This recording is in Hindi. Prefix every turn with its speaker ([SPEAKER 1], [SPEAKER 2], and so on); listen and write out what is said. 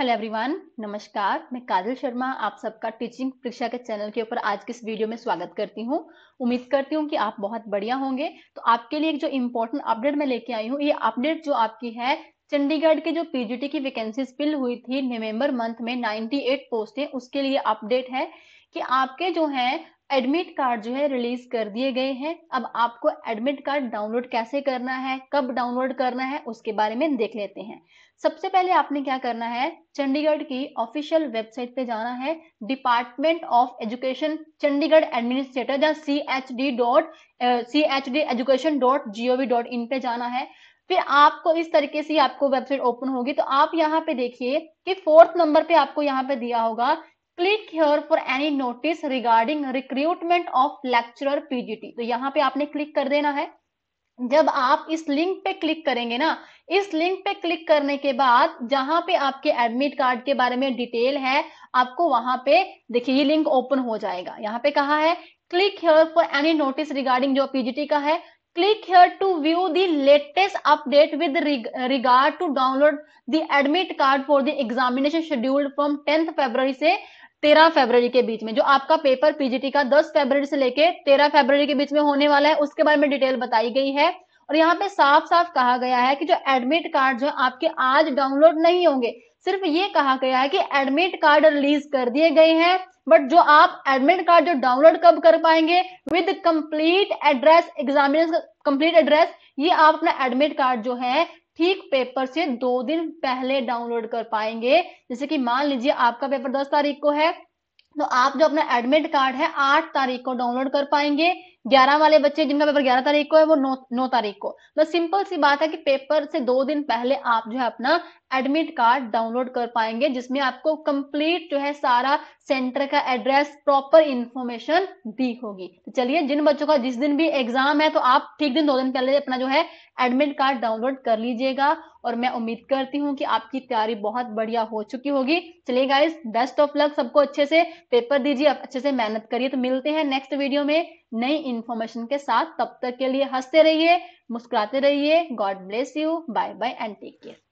[SPEAKER 1] हेलो एवरीवन नमस्कार मैं काजल शर्मा आप सबका टीचिंग परीक्षा के चैनल के ऊपर आज के इस वीडियो में स्वागत करती हूँ उम्मीद करती हूँ कि आप बहुत बढ़िया होंगे तो आपके लिए एक जो इम्पोर्टेंट अपडेट मैं लेके आई हूँ ये अपडेट जो आपकी है चंडीगढ़ के जो पीजीटी की वैकेंसीज फिल हुई थी नवम्बर मंथ में 98 पोस्टें उसके लिए अपडेट है कि आपके जो है एडमिट कार्ड जो है रिलीज कर दिए गए हैं अब आपको एडमिट कार्ड डाउनलोड कैसे करना है कब डाउनलोड करना है उसके बारे में देख लेते हैं सबसे पहले आपने क्या करना है चंडीगढ़ की ऑफिशियल वेबसाइट पे जाना है department of education Chandigarh administrator या C H D dot C H D education dot G O V dot in पे जाना है फिर आपको इस तरीके से आपको वेबसाइट ओपन होगी तो आप यहाँ पे देखिए कि फोर्थ नंबर पे आपको यहाँ पे दिया होगा click here for any notice regarding recruitment of lecturer PGT तो यहाँ पे आपने क्लिक कर देना है जब आप इस लिंक पे क्लिक करेंगे ना इस लिंक पे क्लिक करने के बाद जहां पे आपके एडमिट कार्ड के बारे में डिटेल है आपको वहां पे देखिए ये लिंक ओपन हो जाएगा यहाँ पे कहा है click here for any notice regarding जो पीजीटी का है click here to view the latest update with regard to download the admit card for the examination scheduled from tenth February से तेरह फरवरी के बीच में जो आपका पेपर पीजीटी का दस फरवरी से लेके तेरह फरवरी के बीच में होने वाला है उसके बारे में डिटेल बताई गई है और यहाँ पे साफ साफ कहा गया है कि जो एडमिट कार्ड जो आपके आज डाउनलोड नहीं होंगे सिर्फ ये कहा गया है कि एडमिट कार्ड रिलीज कर दिए गए हैं बट जो आप एडमिट कार्ड जो डाउनलोड कब कर पाएंगे with complete address examination complete address ये आप अपना एडमिट कार्ड जो है ठीक पेपर से दो दिन पहले डाउनलोड कर पाएंगे जैसे कि मान लीजिए आपका पेपर दस तारीख को है तो आप जो अपना एडमिट कार्ड है आठ तारीख को डाउनलोड कर पाएंगे ग्यारह वाले बच्चे जिनका पेपर ग्यारह तारीख को है वो नौ तारीख को बस सिंपल सी बात है कि पेपर से दो दिन पहले आप जो है अपना एडमिट कार्ड डाउनलोड कर पाएंगे जिसमें आपको कंप्लीट जो है सारा सेंटर का एड्रेस प्रॉपर इंफॉर्मेशन दी होगी तो चलिए जिन बच्चों का जिस दिन भी एग्जाम है तो आप ठीक दिन दो दिन पहले अपना जो है एडमिट कार्ड डाउनलोड कर लीजिएगा और मैं उम्मीद करती हूँ कि आपकी तैयारी बहुत बढ़िया हो चुकी होगी चलिए गाइज बेस्ट ऑफ लक सबको अच्छे से पेपर दीजिए आप अच्छे से मेहनत करिए तो मिलते हैं नेक्स्ट वीडियो में नई इन्फॉर्मेशन के साथ तब तक के लिए हंसते रहिए मुस्कुराते रहिए God bless you bye bye and take care